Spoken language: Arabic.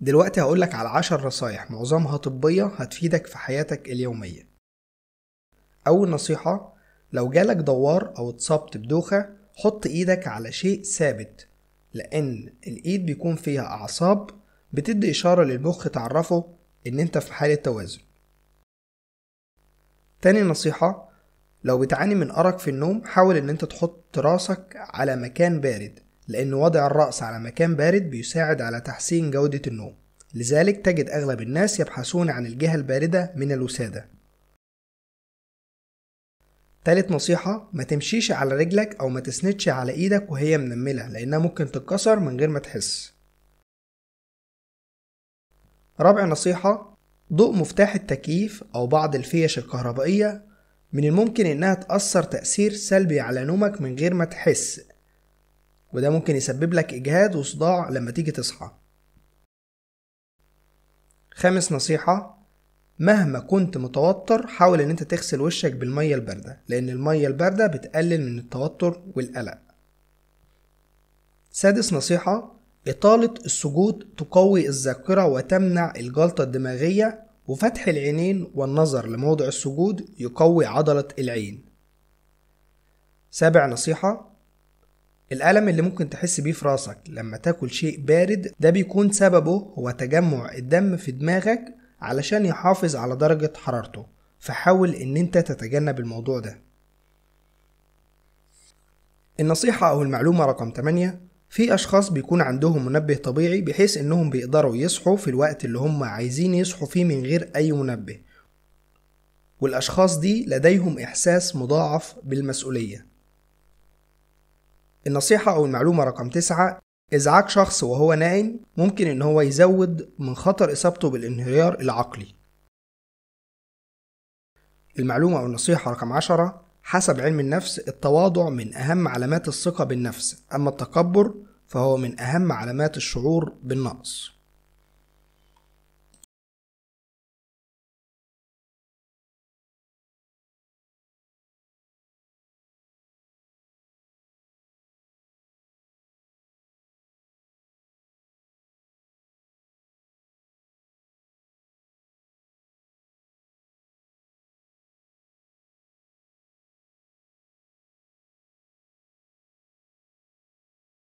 دلوقتي هقولك على عشر نصايح معظمها طبية هتفيدك في حياتك اليومية أول نصيحة لو جالك دوار أو اتصبت بدوخة حط إيدك على شيء ثابت لأن الإيد بيكون فيها أعصاب بتدي إشارة للمخ تعرفه إن أنت في حالة توازن تاني نصيحة لو بتعاني من أرق في النوم حاول إن أنت تحط راسك على مكان بارد لأن وضع الرأس على مكان بارد بيساعد على تحسين جودة النوم لذلك تجد أغلب الناس يبحثون عن الجهة الباردة من الوسادة تالت نصيحة ما تمشيش على رجلك أو ما تسندش على إيدك وهي منملة لأنها ممكن تتكسر من غير ما تحس رابع نصيحة ضوء مفتاح التكييف أو بعض الفيش الكهربائية من الممكن إنها تأثر تأثير سلبي على نومك من غير ما تحس وده ممكن يسبب لك إجهاد وصداع لما تيجي تصحى خامس نصيحة مهما كنت متوتر حاول ان انت تغسل وشك بالمية الباردة لان المية الباردة بتقلل من التوتر والقلق سادس نصيحة إطالة السجود تقوي الذاكرة وتمنع الجلطة الدماغية وفتح العينين والنظر لموضع السجود يقوي عضلة العين سابع نصيحة الألم اللي ممكن تحس بيه في راسك لما تاكل شيء بارد ده بيكون سببه هو تجمع الدم في دماغك علشان يحافظ على درجة حرارته فحاول ان انت تتجنب الموضوع ده النصيحة او المعلومة رقم 8 في اشخاص بيكون عندهم منبه طبيعي بحيث انهم بيقدروا يصحوا في الوقت اللي هم عايزين يصحوا فيه من غير اي منبه والاشخاص دي لديهم احساس مضاعف بالمسؤولية النصيحة أو المعلومة رقم تسعة إزعاج شخص وهو نائم ممكن إن هو يزود من خطر إصابته بالانهيار العقلي المعلومة أو النصيحة رقم عشرة حسب علم النفس التواضع من أهم علامات الثقة بالنفس أما التكبر فهو من أهم علامات الشعور بالنقص